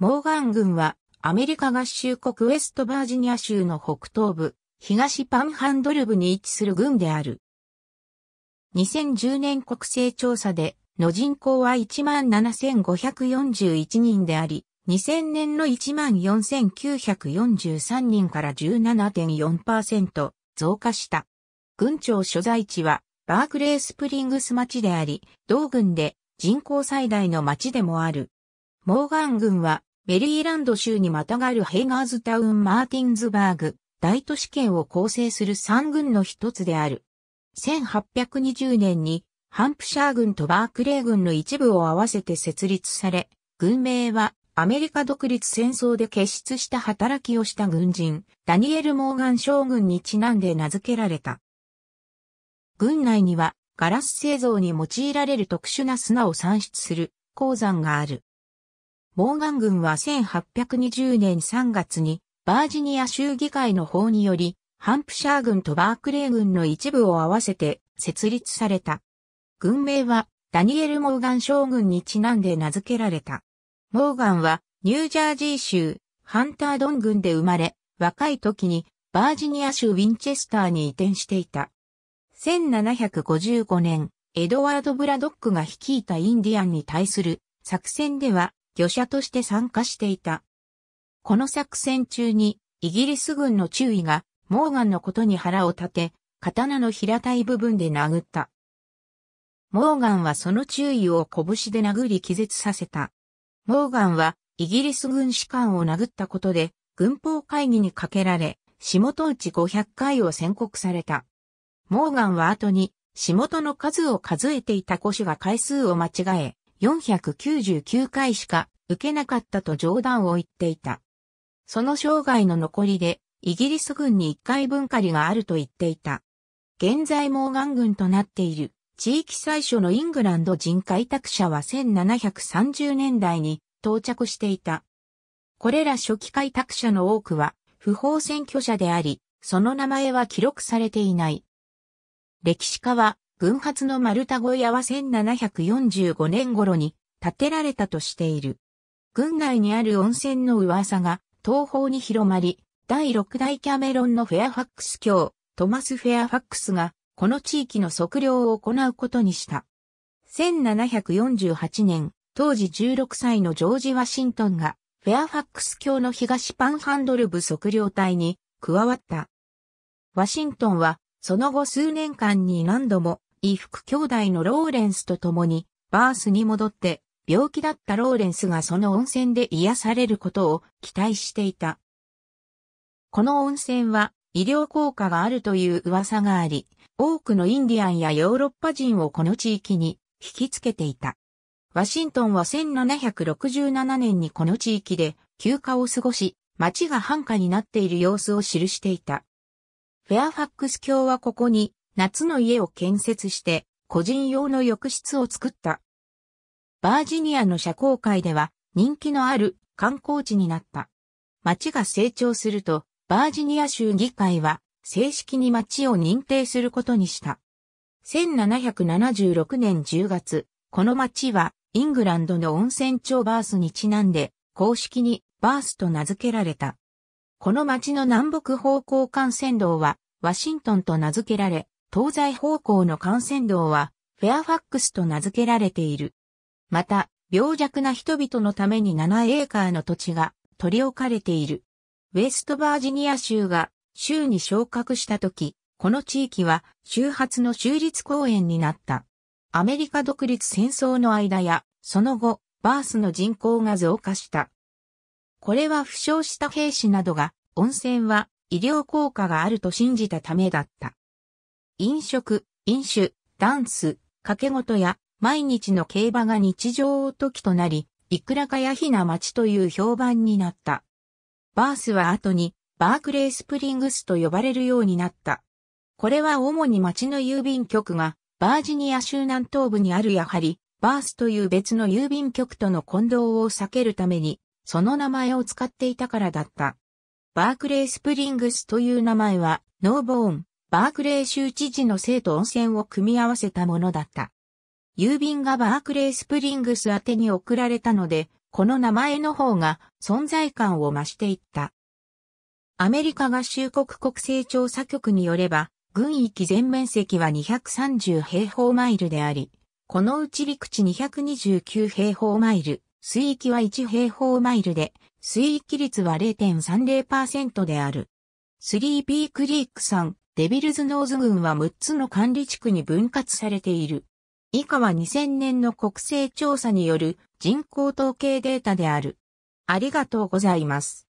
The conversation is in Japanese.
モーガン軍はアメリカ合衆国ウェストバージニア州の北東部、東パンハンドル部に位置する軍である。2010年国勢調査での人口は17,541人であり、2000年の14,943人から17.4%増加した。軍庁所在地はバークレースプリングス町であり、同軍で人口最大の町でもある。モーガン軍はメリーランド州にまたがるヘイガーズタウン・マーティンズバーグ、大都市圏を構成する3軍の一つである。1820年にハンプシャー軍とバークレー軍の一部を合わせて設立され、軍名はアメリカ独立戦争で結出した働きをした軍人、ダニエル・モーガン将軍にちなんで名付けられた。軍内にはガラス製造に用いられる特殊な砂を産出する鉱山がある。モーガン軍は1820年3月にバージニア州議会の法により、ハンプシャー軍とバークレー軍の一部を合わせて設立された。軍名はダニエル・モーガン将軍にちなんで名付けられた。モーガンはニュージャージー州ハンタードン軍で生まれ、若い時にバージニア州ウィンチェスターに移転していた。1755年、エドワード・ブラドックが率いたインディアンに対する作戦では魚者として参加していた。この作戦中に、イギリス軍の注意が、モーガンのことに腹を立て、刀の平たい部分で殴った。モーガンはその注意を拳で殴り気絶させた。モーガンは、イギリス軍士官を殴ったことで、軍法会議にかけられ、下等地500回を宣告された。モーガンは後に、仕事の数を数えていた古種が回数を間違え、499回しか受けなかったと冗談を言っていた。その生涯の残りで、イギリス軍に1回分狩りがあると言っていた。現在モーガン軍となっている地域最初のイングランド人開拓者は1730年代に到着していた。これら初期開拓者の多くは不法占拠者であり、その名前は記録されていない。歴史家は分発の丸太小屋は1745年頃に建てられたとしている。郡外にある温泉の噂が東方に広まり、第6代キャメロンのフェアファックス卿、トマス・フェアファックスが、この地域の測量を行うことにした。1748年、当時16歳のジョージ・ワシントンが、フェアファックス卿の東パンハンドル部測量隊に加わった。ワシントンは、その後数年間に何度も衣服兄弟のローレンスと共に、バースに戻って、病気だったローレンスがその温泉で癒されることを期待していた。この温泉は医療効果があるという噂があり、多くのインディアンやヨーロッパ人をこの地域に引きつけていた。ワシントンは1767年にこの地域で休暇を過ごし、街が繁華になっている様子を記していた。フェアファックス卿はここに夏の家を建設して、個人用の浴室を作った。バージニアの社交界では人気のある観光地になった。町が成長すると、バージニア州議会は正式に町を認定することにした。1776年10月、この町はイングランドの温泉町バースにちなんで、公式にバースと名付けられた。この町の南北方向幹線道はワシントンと名付けられ、東西方向の幹線道は、フェアファックスと名付けられている。また、病弱な人々のために7エーカーの土地が取り置かれている。ウェストバージニア州が州に昇格した時、この地域は周発の州立公園になった。アメリカ独立戦争の間や、その後、バースの人口が増加した。これは負傷した兵士などが、温泉は医療効果があると信じたためだった。飲食、飲酒、ダンス、掛け事や毎日の競馬が日常を時となり、いくらかやひな町という評判になった。バースは後にバークレースプリングスと呼ばれるようになった。これは主に町の郵便局がバージニア州南東部にあるやはりバースという別の郵便局との混同を避けるためにその名前を使っていたからだった。バークレースプリングスという名前はノーボーン、バークレー州知事の生と温泉を組み合わせたものだった。郵便がバークレースプリングス宛てに送られたので、この名前の方が存在感を増していった。アメリカ合衆国国勢調査局によれば、軍域全面積は230平方マイルであり、このうち陸地229平方マイル、水域は1平方マイルで、水域率は0.30%である。スリーピークリークさん、デビルズノーズ郡は6つの管理地区に分割されている。以下は2000年の国勢調査による人口統計データである。ありがとうございます。